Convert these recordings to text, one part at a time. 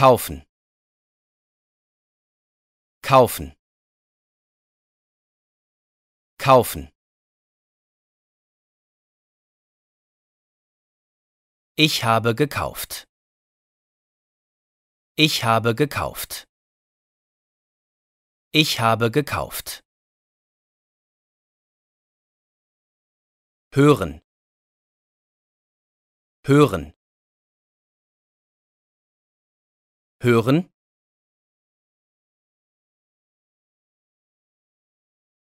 kaufen kaufen kaufen Ich habe gekauft. Ich habe gekauft. Ich habe gekauft. Hören. Hören. Hören?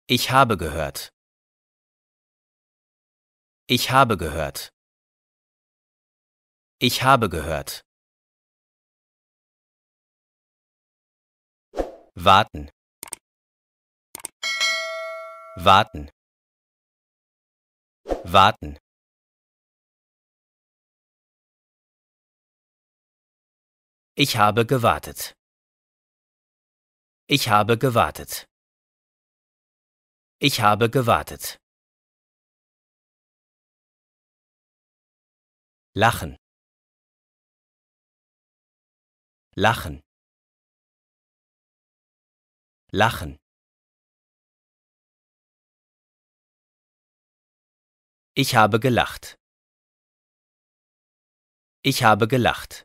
Ich habe gehört. Ich habe gehört. Ich habe gehört. Warten. Warten. Warten. Ich habe gewartet. Ich habe gewartet. Ich habe gewartet. Lachen. Lachen. Lachen. Ich habe gelacht. Ich habe gelacht.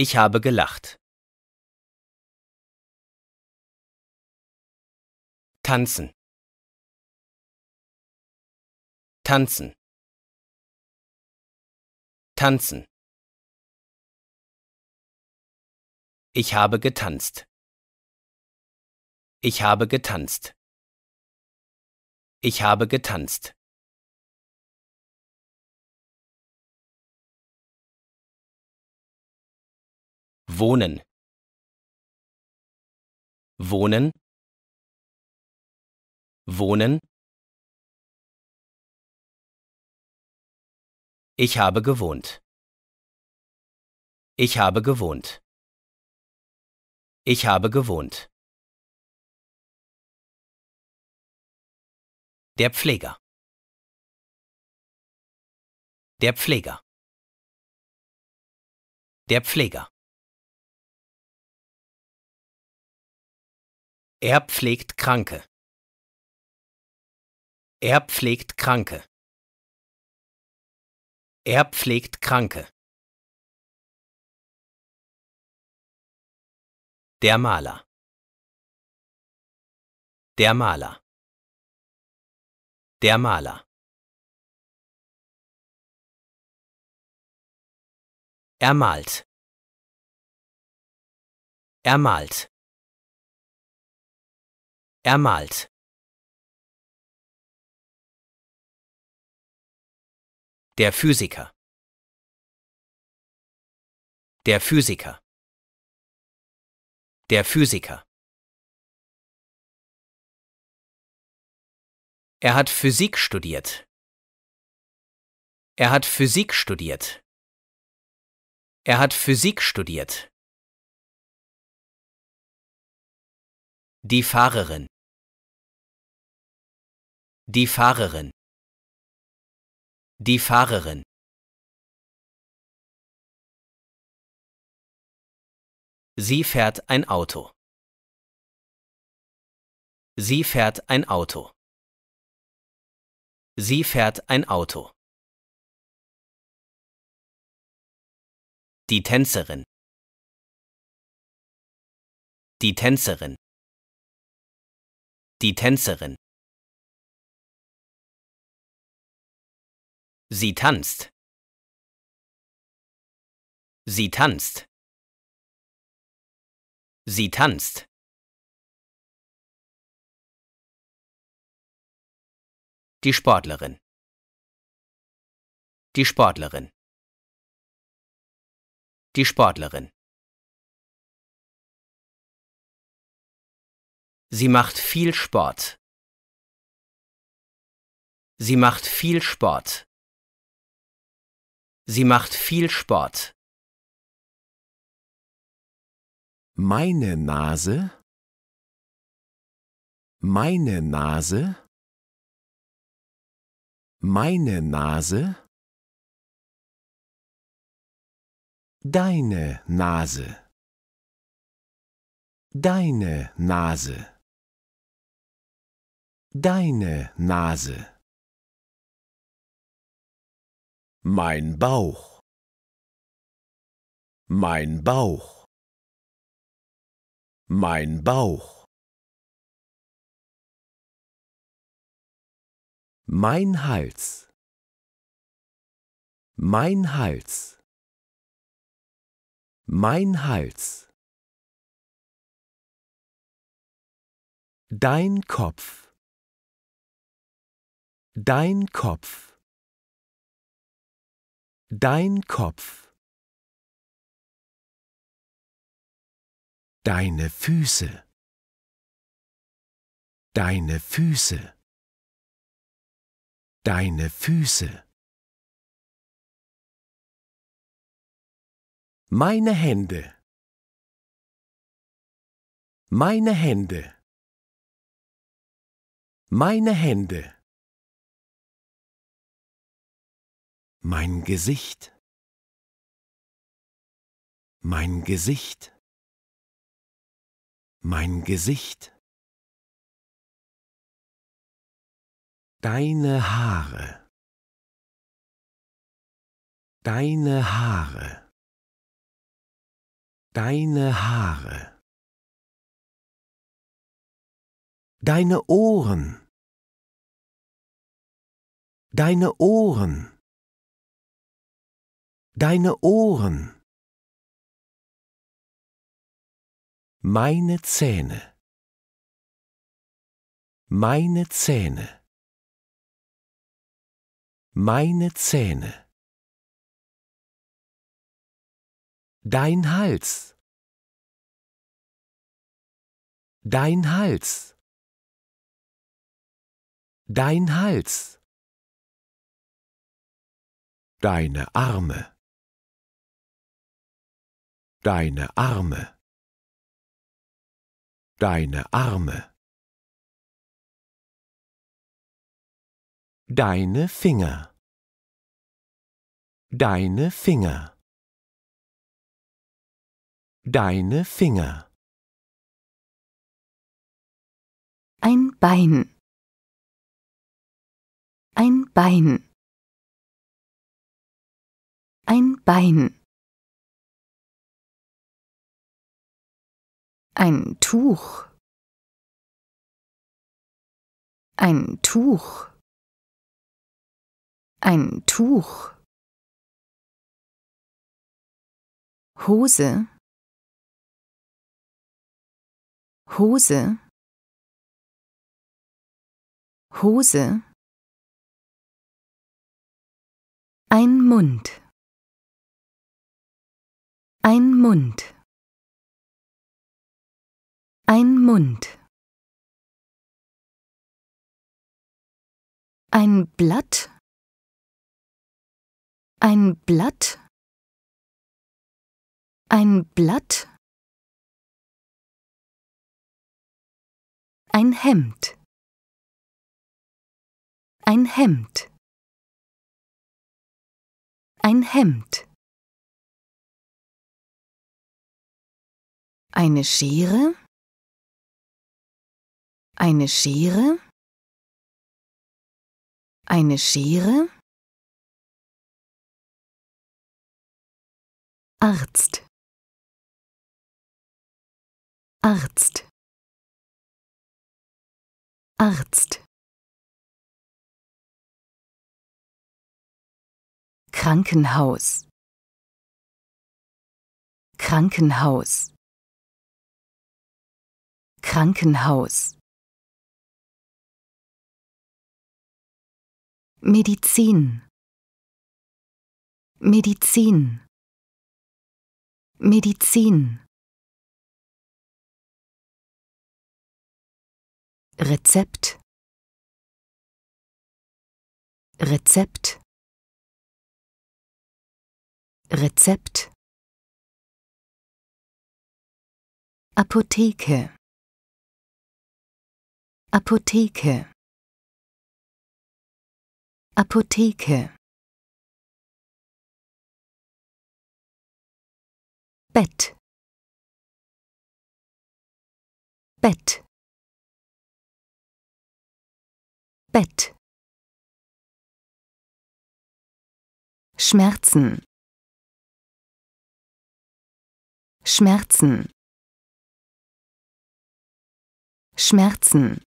Ich habe gelacht. Tanzen. Tanzen. Tanzen. Ich habe getanzt. Ich habe getanzt. Ich habe getanzt. Wohnen. Wohnen. Wohnen. Ich habe gewohnt. Ich habe gewohnt. Ich habe gewohnt. Der Pfleger. Der Pfleger. Der Pfleger. Er pflegt Kranke. Er pflegt Kranke. Er pflegt Kranke. Der Maler. Der Maler. Der Maler. Er malt. Er malt. Er Der Physiker. Der Physiker. Der Physiker. Er hat Physik studiert. Er hat Physik studiert. Er hat Physik studiert. Die Fahrerin. Die Fahrerin. Die Fahrerin. Sie fährt ein Auto. Sie fährt ein Auto. Sie fährt ein Auto. Die Tänzerin. Die Tänzerin. Die Tänzerin. Sie tanzt. Sie tanzt. Sie tanzt. Die Sportlerin. Die Sportlerin. Die Sportlerin. Sie macht viel Sport. Sie macht viel Sport. Sie macht viel Sport. Meine Nase. Meine Nase. Meine Nase. Deine Nase. Deine Nase. Deine Nase. Mein Bauch. Mein Bauch. Mein Bauch. Mein Hals. Mein Hals. Mein Hals. Dein Kopf. Dein Kopf. Dein Kopf. Deine Füße. Deine Füße. Deine Füße. Meine Hände. Meine Hände. Meine Hände. Mein Gesicht. Mein Gesicht. Mein Gesicht. Deine Haare. Deine Haare. Deine Haare. Deine Ohren. Deine Ohren deine Ohren, meine Zähne, meine Zähne, meine Zähne, dein Hals, dein Hals, dein Hals, deine Arme. Deine Arme. Deine Arme. Deine Finger. Deine Finger. Deine Finger. Ein Bein. Ein Bein. Ein Bein. Ein Tuch. Ein Tuch. Ein Tuch. Hose. Hose. Hose. Ein Mund. Ein Mund. Ein Mund. Ein Blatt. Ein Blatt. Ein Blatt. Ein Hemd. Ein Hemd. Ein Hemd. Eine Schere. Eine Schere? Eine Schere? Arzt. Arzt. Arzt. Krankenhaus. Krankenhaus. Krankenhaus. Medizin Medizin Medizin Rezept Rezept Rezept Apotheke Apotheke Apotheke Bett Bett Bett Schmerzen Schmerzen Schmerzen